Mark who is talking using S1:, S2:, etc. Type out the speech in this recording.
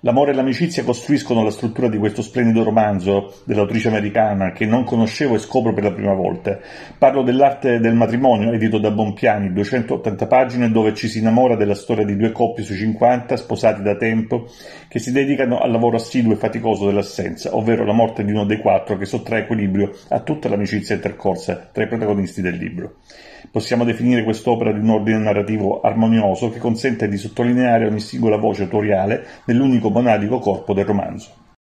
S1: L'amore e l'amicizia costruiscono la struttura di questo splendido romanzo dell'autrice americana che non conoscevo e scopro per la prima volta. Parlo dell'arte del matrimonio, edito da Bonpiani, 280 pagine dove ci si innamora della storia di due coppie su 50 sposati da tempo che si dedicano al lavoro assiduo e faticoso dell'assenza, ovvero la morte di uno dei quattro che sottrae equilibrio a tutta l'amicizia intercorsa tra i protagonisti del libro. Possiamo definire quest'opera di un ordine narrativo armonioso che consente di sottolineare ogni singola voce autoriale nell'unico monadico corpo del romanzo.